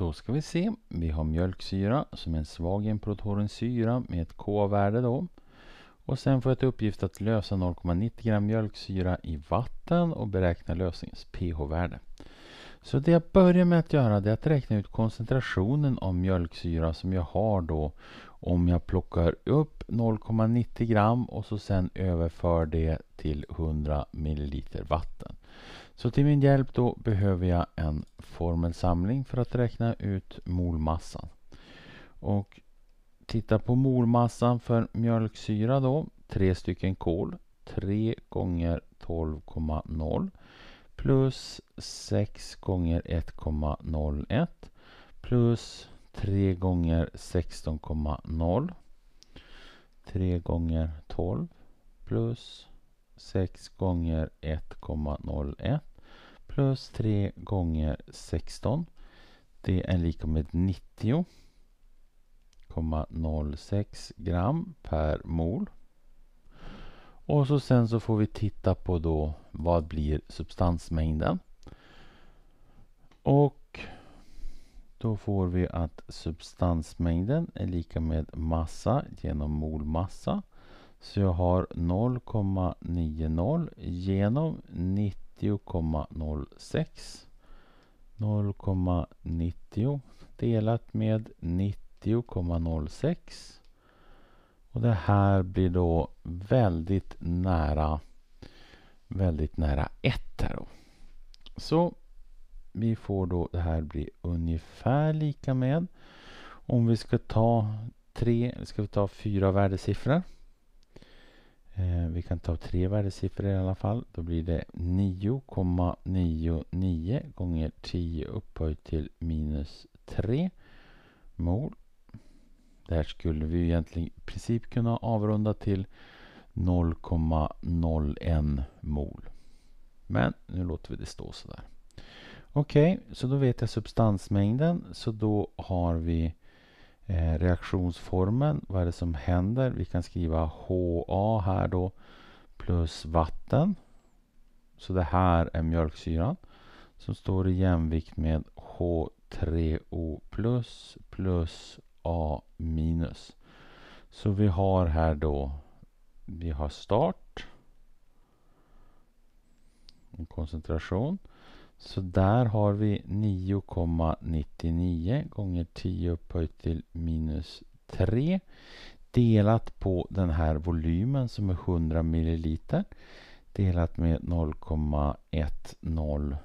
Då ska vi se. Vi har mjölksyra som är en svag improtorens syra med ett K-värde Och sen får jag till uppgift att lösa 0,90 gram mjölksyra i vatten och beräkna lösningens pH-värde. Så det jag börjar med att göra är att räkna ut koncentrationen av mjölksyra som jag har då om jag plockar upp 0,90 gram och så sen överför det till 100 ml vatten. Så till min hjälp då behöver jag en formelsamling för att räkna ut molmassan. Och titta på molmassan för mjölksyra då. Tre stycken kol. 3 gånger 12,0 plus 6 gånger 1,01 plus 3 gånger 16,0 3 gånger 12 plus 6 gånger 1,01 plus 3 gånger 16. Det är lika med 90,06 gram per mol. Och så sen så får vi titta på då vad blir substansmängden. Och då får vi att substansmängden är lika med massa genom molmassa. Så jag har 0,90 genom 90 0,90 delat med 90,06 och det här blir då väldigt nära väldigt nära 1 här då. Så vi får då det här blir ungefär lika med om vi ska ta tre, ska vi ta fyra värdesiffror Eh, vi kan ta tre värdesiffror i alla fall. Då blir det 9,99 gånger 10 upphöjt till minus 3 mol. Där skulle vi egentligen i princip kunna avrunda till 0,01 mol. Men nu låter vi det stå sådär. Okej, okay, så då vet jag substansmängden. Så då har vi eh, reaktionsformen. Vad är det som händer? Vi kan skriva HA här då plus vatten. Så det här är mjölksyran som står i jämvikt med H3O plus plus A minus. Så vi har här då, vi har start, en koncentration så där har vi 9,99 gånger 10 upphöjt till minus 3 delat på den här volymen som är 100 milliliter delat med 0,100.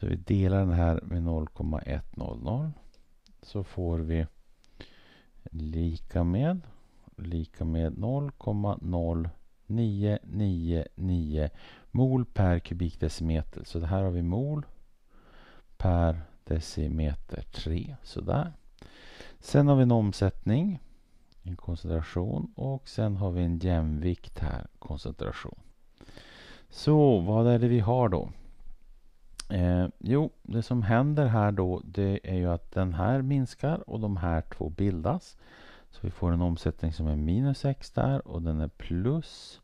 Så vi delar den här med 0,100 så får vi lika med lika med 0,0999 mol per kubikdecimeter. Så här har vi mol per decimeter 3. Sådär. Sen har vi en omsättning, en koncentration och sen har vi en jämvikt här, koncentration. Så vad är det vi har då? Eh, jo, det som händer här då det är ju att den här minskar och de här två bildas. Så vi får en omsättning som är minus x där och den är plus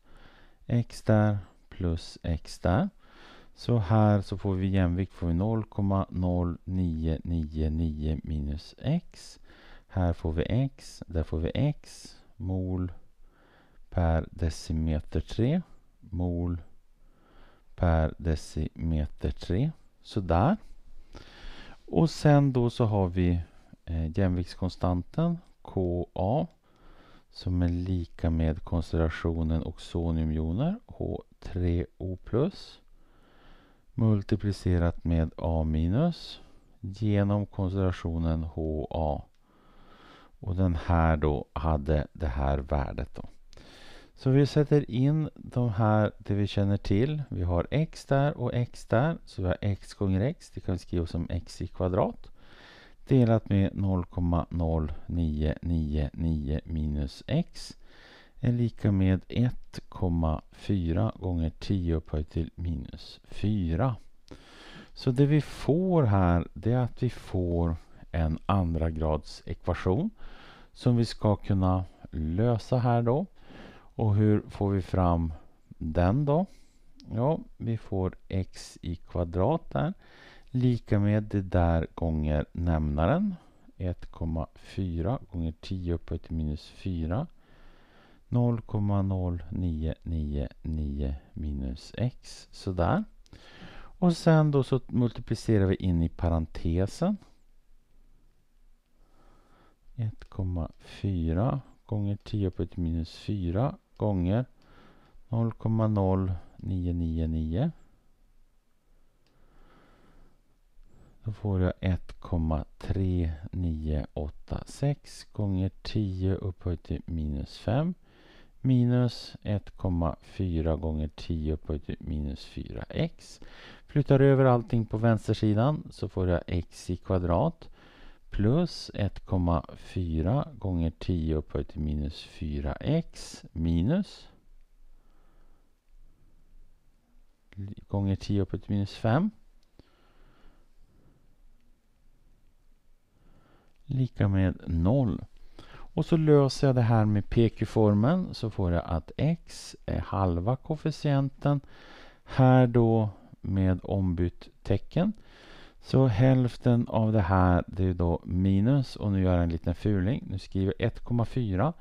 x där plus x där. Så här så får vi jämvikt får vi 0,0999 minus x. Här får vi x, där får vi x mol per decimeter 3 mol per decimeter 3. Sådär. Och sen då så har vi eh, jämviktskonstanten KA som är lika med koncentrationen oxoniumjoner H3O+, multiplicerat med A- genom koncentrationen HA. Och den här då hade det här värdet då. Så vi sätter in de här, det vi känner till. Vi har x där och x där, så vi har x gånger x. Det kan vi skriva som x i kvadrat delat med 0,0999 minus x är lika med 1,4 gånger 10 upphöjt till minus 4. Så det vi får här det är att vi får en andra grads ekvation som vi ska kunna lösa här då. Och hur får vi fram den då? Ja, vi får x i kvadrat där lika med det där gånger nämnaren. 1,4 gånger 10 upphöjt till minus 4. 0,0999 minus x. Sådär. Och sen då så multiplicerar vi in i parentesen. 1,4 gånger 10 upphöjt till minus 4 gånger 0,0999 Då får jag 1,3986 gånger 10 upphöjt till minus 5 minus 1,4 gånger 10 upphöjt till minus 4x. Flyttar över allting på vänstersidan så får jag x i kvadrat plus 1,4 gånger 10 upphöjt till minus 4x minus gånger 10 upphöjt till minus 5 lika med 0. Och så löser jag det här med PQ-formeln så får jag att x är halva koefficienten. Här då med ombytt tecken. Så hälften av det här det är då minus och nu gör jag en liten fuling. Nu skriver jag 1,4.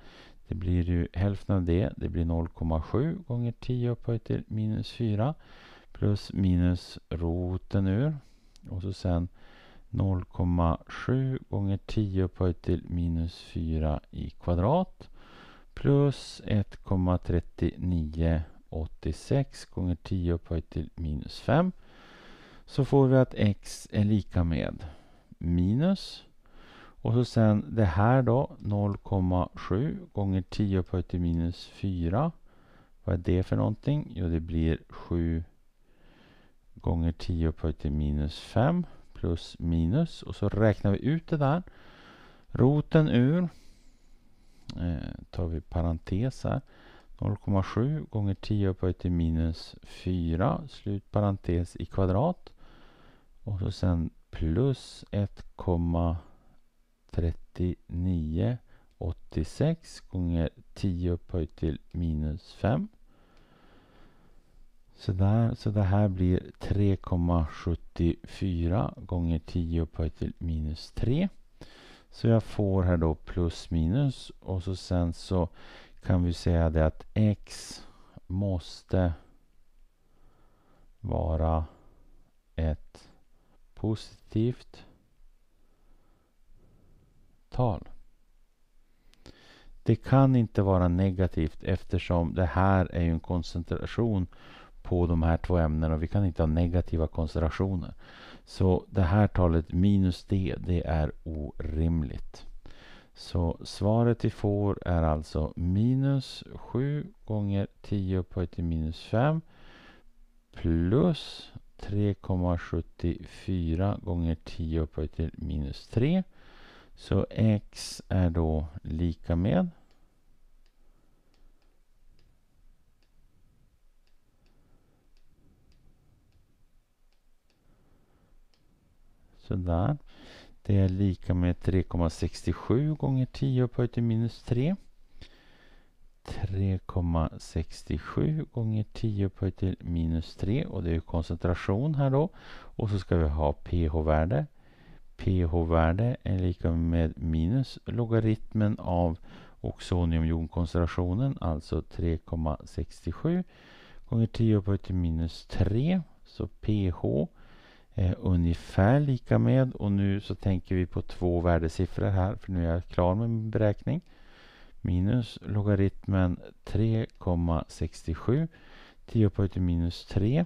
Det blir ju hälften av det. Det blir 0,7 gånger 10 upphöjt till minus 4 plus minus roten ur och så sen 0,7 gånger 10 upphöjt till minus 4 i kvadrat plus 1,3986 gånger 10 upphöjt till minus 5 så får vi att x är lika med minus och så sen det här då 0,7 gånger 10 upphöjt till minus 4 vad är det för någonting? Jo det blir 7 gånger 10 upphöjt till minus 5 plus minus och så räknar vi ut det där. Roten ur eh, tar vi parentes här. 0,7 gånger 10 upphöjt till minus 4 slut parentes i kvadrat och så sen plus 1,3986 gånger 10 upphöjt till minus 5 så, där, så det här blir 3,74 gånger 10 upphöjt till minus 3. Så jag får här då plus minus och så sen så kan vi säga det att x måste vara ett positivt tal. Det kan inte vara negativt eftersom det här är ju en koncentration på de här två ämnena och vi kan inte ha negativa koncentrationer. Så det här talet minus D, det är orimligt. Så svaret vi får är alltså minus 7 gånger 10 upphöjt till minus 5 plus 3,74 gånger 10 upphöjt till minus 3. Så x är då lika med Sådär. Det är lika med 3,67 gånger 10 upphöjt till minus 3. 3,67 gånger 10 upphöjt till minus 3 och det är koncentration här då. Och så ska vi ha pH-värde. pH-värde är lika med minus logaritmen av oxoniumjonkoncentrationen, alltså 3,67 gånger 10 upphöjt till minus 3. Så pH eh, ungefär lika med och nu så tänker vi på två värdesiffror här för nu är jag klar med min beräkning. Minus logaritmen 3,67 10 upphöjt till minus 3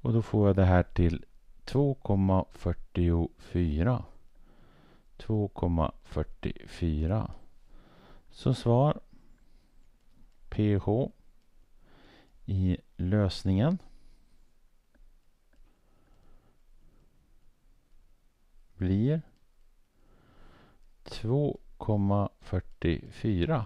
och då får jag det här till 2,44 2,44 Så svar PH i lösningen blir 2,44